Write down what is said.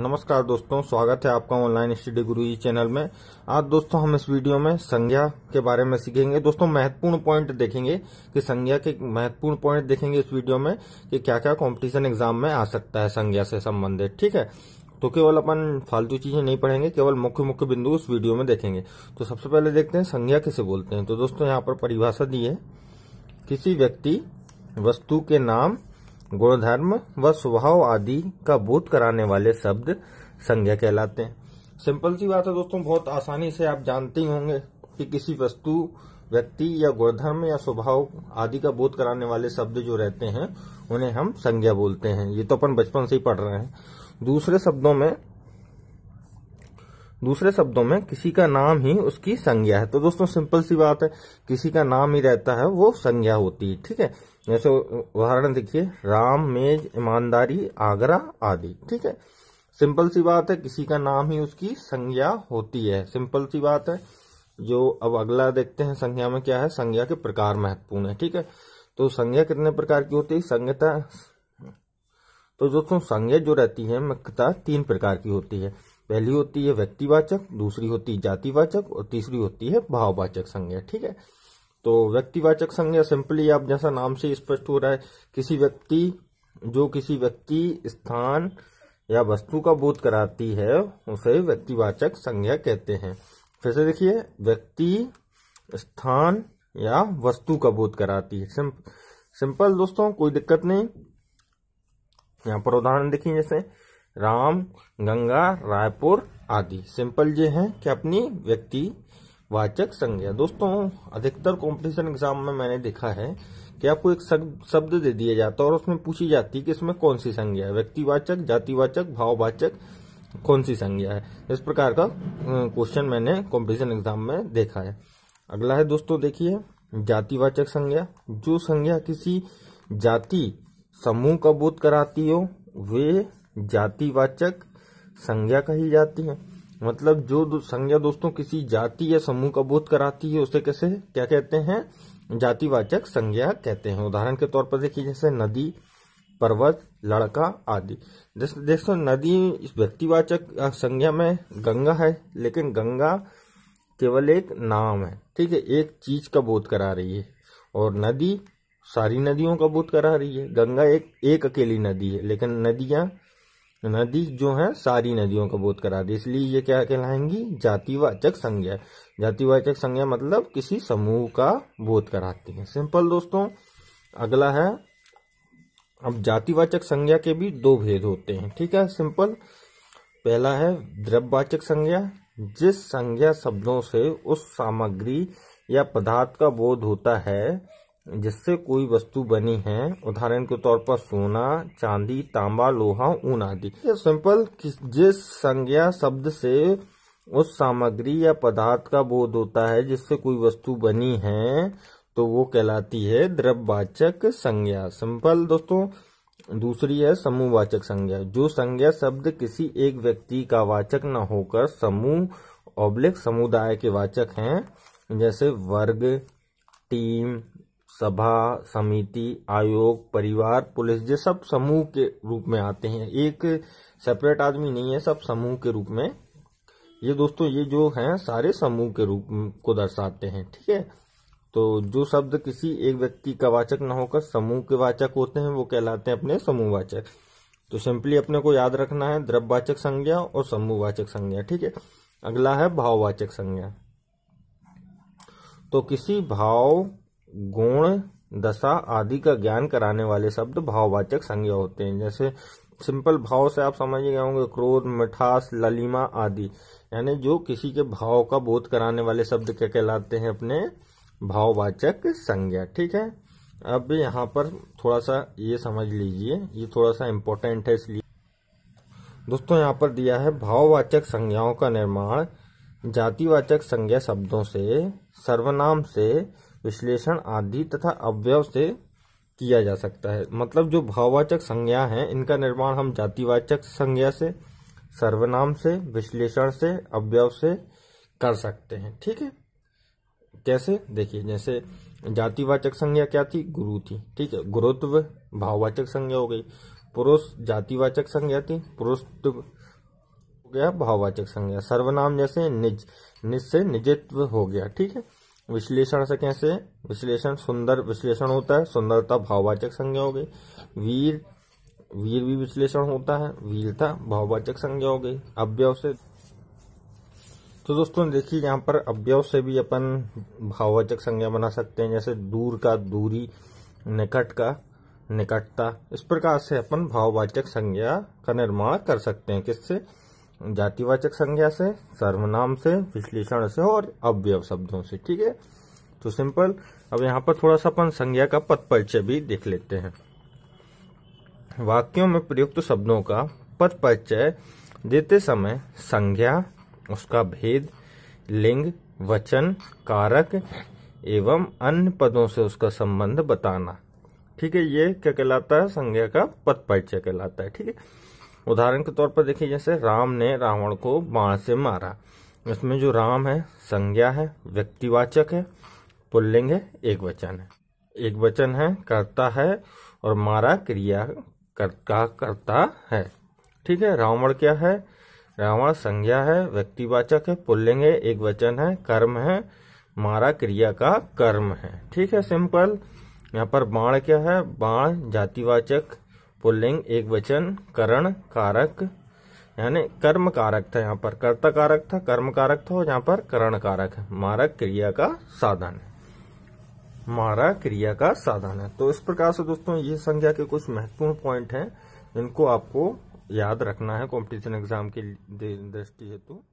नमस्कार दोस्तों स्वागत है आपका ऑनलाइन स्टडी गुरु जी चैनल में आज दोस्तों हम इस वीडियो में संज्ञा के बारे में सीखेंगे दोस्तों महत्वपूर्ण पॉइंट देखेंगे कि संज्ञा के महत्वपूर्ण पॉइंट देखेंगे इस वीडियो में कि क्या क्या कंपटीशन एग्जाम में आ सकता है संज्ञा से संबंधित ठीक है तो केवल अपन फालतू चीजें नहीं पढ़ेंगे केवल मुख्य मुख्य बिंदु उस वीडियो में देखेंगे तो सबसे पहले देखते हैं संज्ञा किसे बोलते हैं तो दोस्तों यहाँ पर परिभाषा दी है किसी व्यक्ति वस्तु के नाम गुणधर्म व स्वभाव आदि का बोध कराने वाले शब्द संज्ञा कहलाते हैं सिंपल सी बात है दोस्तों बहुत आसानी से आप जानते ही होंगे कि किसी वस्तु व्यक्ति या गुणधर्म या स्वभाव आदि का बोध कराने वाले शब्द जो रहते हैं उन्हें हम संज्ञा बोलते हैं ये तो अपन बचपन से ही पढ़ रहे हैं दूसरे शब्दों में दूसरे शब्दों में किसी का नाम ही उसकी संज्ञा है तो दोस्तों सिंपल सी बात है किसी का नाम ही रहता है वो संज्ञा होती है ठीक है जैसे उदाहरण देखिए राम मेज ईमानदारी आगरा आदि ठीक है सिंपल सी बात है किसी का नाम ही उसकी संज्ञा होती है सिंपल सी बात है जो अब अगला देखते हैं संज्ञा में क्या है संज्ञा के प्रकार महत्वपूर्ण है ठीक है तो संज्ञा कितने प्रकार की होती है संज्ञता तो दोस्तों संज्ञा जो रहती है मुख्यतः तीन प्रकार की होती है पहली होती है व्यक्तिवाचक दूसरी होती है जातिवाचक और तीसरी होती है भाववाचक संज्ञा ठीक है तो व्यक्तिवाचक संज्ञा सिंपली आप जैसा नाम से स्पष्ट हो रहा है किसी व्यक्ति जो किसी व्यक्ति स्थान या वस्तु का बोध कराती है उसे व्यक्तिवाचक संज्ञा कहते हैं फिर से देखिए व्यक्ति स्थान या वस्तु का बोध कराती है सिंप, सिंपल दोस्तों कोई दिक्कत नहीं यहां पर उदाहरण देखिए जैसे राम गंगा रायपुर आदि सिंपल ये हैं कि अपनी व्यक्ति वाचक संज्ञा दोस्तों अधिकतर कंपटीशन एग्जाम में मैंने देखा है कि आपको एक शब्द दे दिया जाता है और उसमें पूछी जाती है कि इसमें कौन सी संज्ञा है व्यक्तिवाचक जातिवाचक भाववाचक कौन सी संज्ञा है इस प्रकार का क्वेश्चन मैंने कंपटीशन एग्जाम में देखा है अगला है दोस्तों देखिए जातिवाचक संज्ञा जो संज्ञा किसी जाति समूह का बोध कराती हो वे जातिवाचक संज्ञा कही जाती है मतलब जो संज्ञा दोस्तों किसी जाति या समूह का बोध कराती है उसे कैसे क्या कहते हैं जातिवाचक संज्ञा कहते हैं उदाहरण के तौर पर देखिए जैसे नदी पर्वत लड़का आदि जैसे देखो नदी इस व्यक्तिवाचक संज्ञा में गंगा है लेकिन गंगा केवल एक नाम है ठीक है एक चीज का बोध करा रही है और नदी सारी नदियों का बोध करा रही है गंगा एक एक अकेली नदी है लेकिन नदियां नदी जो है सारी नदियों का बोध करा दे इसलिए ये क्या कहलाएंगी जातिवाचक संज्ञा जातिवाचक संज्ञा मतलब किसी समूह का बोध कराती है सिंपल दोस्तों अगला है अब जातिवाचक संज्ञा के भी दो भेद होते हैं ठीक है सिंपल पहला है द्रव्यवाचक संज्ञा जिस संज्ञा शब्दों से उस सामग्री या पदार्थ का बोध होता है जिससे कोई वस्तु बनी है उदाहरण के तौर पर सोना चांदी तांबा लोहा ऊन आदि ये सिंपल जिस संज्ञा शब्द से उस सामग्री या पदार्थ का बोध होता है जिससे कोई वस्तु बनी है तो वो कहलाती है द्रववाचक संज्ञा सिंपल दोस्तों दूसरी है समूहवाचक संज्ञा जो संज्ञा शब्द किसी एक व्यक्ति का वाचक न होकर समूह ओब्लिक समुदाय के वाचक हैं जैसे वर्ग टीम सभा समिति आयोग परिवार पुलिस ये सब समूह के रूप में आते हैं एक सेपरेट आदमी नहीं है सब समूह के रूप में ये दोस्तों ये जो हैं सारे समूह के रूप को दर्शाते हैं ठीक है तो जो शब्द किसी एक व्यक्ति का वाचक ना होकर समूह के वाचक होते हैं वो कहलाते हैं अपने समूह वाचक तो सिंपली अपने को याद रखना है द्रव्यवाचक संज्ञा और समूहवाचक संज्ञा ठीक है अगला है भाववाचक संज्ञा तो किसी भाव गुण दशा आदि का ज्ञान कराने वाले शब्द भाववाचक संज्ञा होते हैं जैसे सिंपल भाव से आप समझ गए होंगे क्रोध मिठास ललिमा आदि यानी जो किसी के भाव का बोध कराने वाले शब्द क्या कहलाते हैं अपने भाववाचक संज्ञा ठीक है अब यहाँ पर थोड़ा सा ये समझ लीजिए ये थोड़ा सा इम्पोर्टेंट है इसलिए दोस्तों यहाँ पर दिया है भाववाचक संज्ञाओं का निर्माण जातिवाचक संज्ञा शब्दों से सर्वनाम से विश्लेषण आदि तथा अव्यव से किया जा सकता है मतलब जो भाववाचक संज्ञा है इनका निर्माण हम जातिवाचक संज्ञा से सर्वनाम से विश्लेषण से अवयव से कर सकते हैं ठीक है कैसे देखिए जैसे जातिवाचक संज्ञा क्या थी गुरु थी ठीक है गुरुत्व भाववाचक संज्ञा हो गई पुरुष जातिवाचक संज्ञा थी पुरुष तो हो गया भाववाचक संज्ञा सर्वनाम जैसे निज निज से निजित्व हो गया ठीक है विश्लेषण से कैसे विश्लेषण सुंदर विश्लेषण होता है सुंदरता भाववाचक संज्ञा हो गई वीर वीर भी विश्लेषण होता है वीरता भाववाचक संज्ञा हो गई अव्यव से तो दोस्तों देखिए यहाँ पर अव्यव से भी अपन भाववाचक संज्ञा बना सकते हैं जैसे दूर का दूरी निकट का निकटता इस प्रकार से अपन भाववाचक संज्ञा का निर्माण कर सकते हैं किससे जातिवाचक संज्ञा से सर्वनाम से विश्लेषण से और अव्यव शब्दों से ठीक है तो सिंपल अब यहाँ पर थोड़ा सा अपन संज्ञा का पद परिचय भी देख लेते हैं वाक्यों में प्रयुक्त शब्दों का पद परिचय देते समय संज्ञा उसका भेद लिंग वचन कारक एवं अन्य पदों से उसका संबंध बताना ठीक है ये क्या कहलाता है संज्ञा का पद परिचय कहलाता है ठीक है उदाहरण के तौर पर देखिए जैसे राम ने रावण को बाण से मारा इसमें जो राम है संज्ञा है व्यक्तिवाचक है पुल्लिंग है एक वचन है एक वचन है करता है और मारा क्रिया करता करता है ठीक है रावण क्या है रावण संज्ञा है व्यक्तिवाचक है पुल्लिंग है एक वचन है कर्म है मारा क्रिया का कर्म है ठीक है सिंपल यहाँ पर बाण क्या है बाण जातिवाचक पुल्लिंग एक वचन करण कारक यानी कर्म कारक था यहाँ पर कर्ता कारक था कर्म कारक था और यहाँ पर करण कारक है मारक क्रिया का साधन है मारा क्रिया का साधन है तो इस प्रकार से दोस्तों ये संज्ञा के कुछ महत्वपूर्ण पॉइंट हैं जिनको आपको याद रखना है कंपटीशन एग्जाम के दृष्टि हेतु